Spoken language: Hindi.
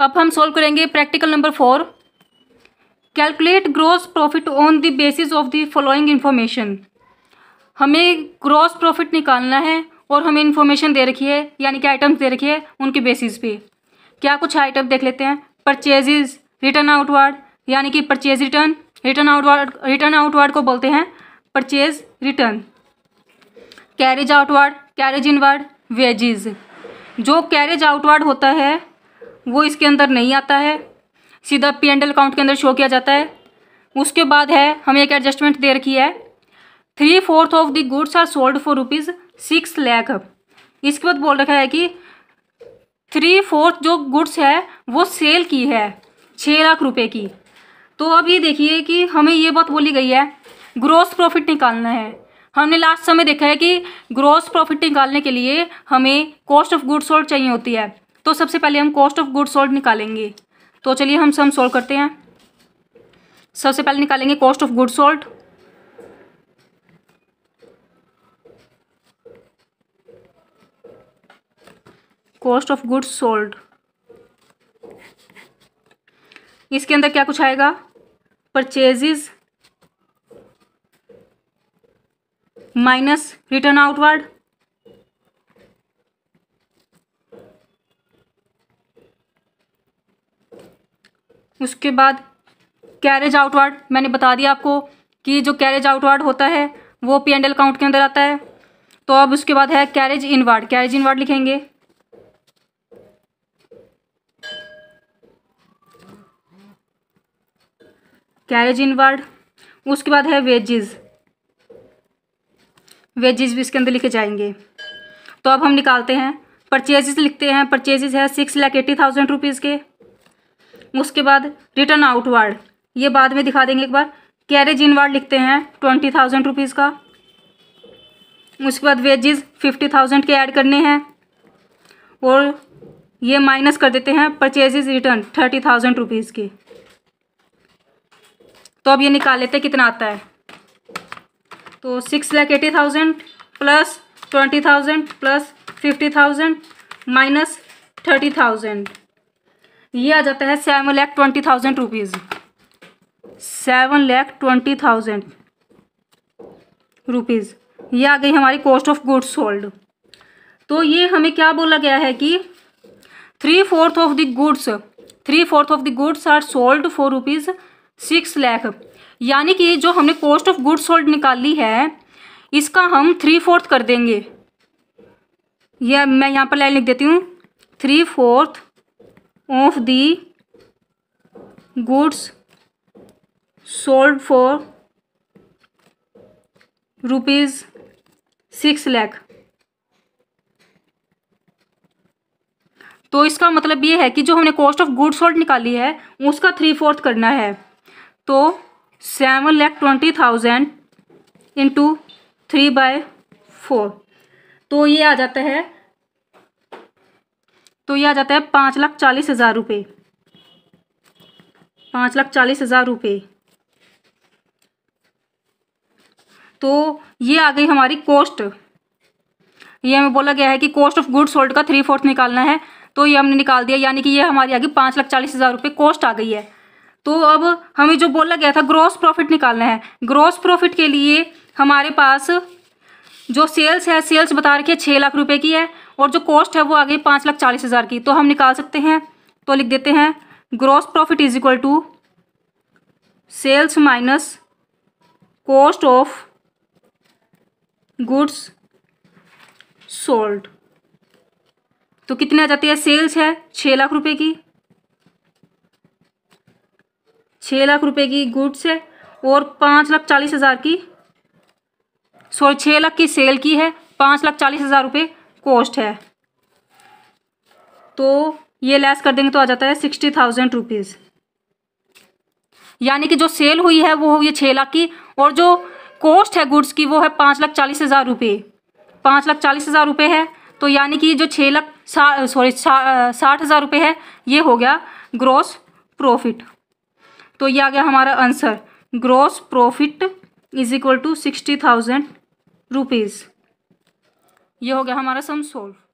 अब हम सॉल्व करेंगे practical number four calculate gross profit on the basis of the following information हमें ग्रॉस प्रॉफिट निकालना है और हमें इन्फॉर्मेशन दे रखी है यानी कि आइटम्स दे रखी है उनके बेसिस पे क्या कुछ आइटम देख लेते हैं परचेजेस रिटर्न आउटवर्ड यानी कि purchase return return outward return outward को बोलते हैं purchase return carriage outward carriage inward wages जो कैरेज आउटवर्ड होता है वो इसके अंदर नहीं आता है सीधा पी एंड एल अकाउंट के अंदर शो किया जाता है उसके बाद है हमें एक एडजस्टमेंट दे रखी है three fourth of the goods are sold for rupees six lakh इसके बाद बोल रखा है कि थ्री फोर्थ जो गुड्स है वो सेल की है छः लाख रुपए की तो अब ये देखिए कि हमें ये बात बोली गई है ग्रॉस प्रॉफिट निकालना है हमने लास्ट समय देखा है कि ग्रोस प्रॉफिट निकालने के लिए हमें कॉस्ट ऑफ गुड्स सोल्ड चाहिए होती है तो सबसे पहले हम कॉस्ट ऑफ गुड सोल्ड निकालेंगे तो चलिए हम सम सोल्व करते हैं सबसे पहले निकालेंगे cost of good sold cost of good sold इसके अंदर क्या कुछ आएगा परचेजेज माइनस रिटर्न आउटवर्ड उसके बाद कैरेज आउटवर्ड मैंने बता दिया आपको कि जो कैरेज आउटवर्ड होता है वो पी एंड एल अकाउंट के अंदर आता है तो अब उसके बाद है कैरेज इनवर्ड कैरेज इनवर्ड लिखेंगे कैरेज इनवर्ड उसके बाद है वेजेस वेजेस भी इसके अंदर लिखे जाएंगे तो अब हम निकालते हैं परचेजेस लिखते हैं परचेजेस है six lakh eighty thousand rupees के उसके बाद रिटर्न आउट वार्ड ये बाद में दिखा देंगे एक बार कैरेज इन वार्ड लिखते हैं ट्वेंटी थाउजेंड रुपीज़ का उसके बाद वेजेस फिफ्टी थाउजेंड के ऐड करने हैं और ये माइनस कर देते हैं purchases return thirty thousand rupees के तो अब ये निकाल लेते हैं कितना आता है तो six lakh eighty thousand plus twenty thousand plus fifty thousand minus thirty thousand ये आ जाता है seven lakh twenty thousand rupees seven lakh twenty thousand rupees ये आ गई हमारी कॉस्ट ऑफ गुड्स सोल्ड तो ये हमें क्या बोला गया है कि three fourth of the goods three fourth of the goods are sold for rupees six lakh यानी कि जो हमने कॉस्ट ऑफ गुड्स सोल्ड निकाली है इसका हम थ्री फोर्थ कर देंगे यह मैं यहाँ पर लाइन लिख देती हूँ three fourth of the goods sold for rupees 6 lakh तो इसका मतलब ये है कि जो हमने कॉस्ट ऑफ गुड सोल्ड निकाली है उसका थ्री फोर्थ करना है तो seven lakh twenty thousand into three by four तो ये आ जाता है तो यह आ जाता है पाँच लाख चालीस हज़ार रुपये पाँच लाख चालीस हज़ार रुपये तो ये आ गई हमारी कॉस्ट ये हमें बोला गया है कि कॉस्ट ऑफ गुड सोल्ड का थ्री फोर्थ निकालना है तो ये हमने निकाल दिया यानी कि ये हमारी आगे पाँच लाख चालीस हज़ार रुपये कॉस्ट आ गई है तो अब हमें जो बोला गया था ग्रॉस प्रॉफिट निकालना है ग्रॉस प्रॉफिट के लिए हमारे पास जो सेल्स है सेल्स बता रखी है छः लाख रुपए की है और जो कॉस्ट है वो आ गई पाँच लाख चालीस हज़ार की तो हम निकाल सकते हैं तो लिख देते हैं gross profit is equal to sales minus cost of goods sold तो कितने आ जाते हैं सेल्स है छः लाख रुपए की छः लाख रुपए की गुड्स है और पाँच लाख चालीस हज़ार की सॉरी छः लाख की सेल की है पाँच लाख चालीस हज़ार रुपये कॉस्ट है तो ये लेस कर देंगे तो आ जाता है सिक्सटी थाउजेंड रुपीज़ यानी कि जो सेल हुई है वो हुई है छः लाख की और जो कॉस्ट है गुड्स की वो है पाँच लाख चालीस हज़ार रुपये पाँच लाख चालीस हज़ार रुपये है तो यानी कि जो छः लाख सॉरी साठ हज़ार रुपये है ये हो गया ग्रॉस प्रॉफिट तो ये आ गया हमारा answer gross profit is equal to sixty thousand rupees ये हो गया हमारा सम सोल्व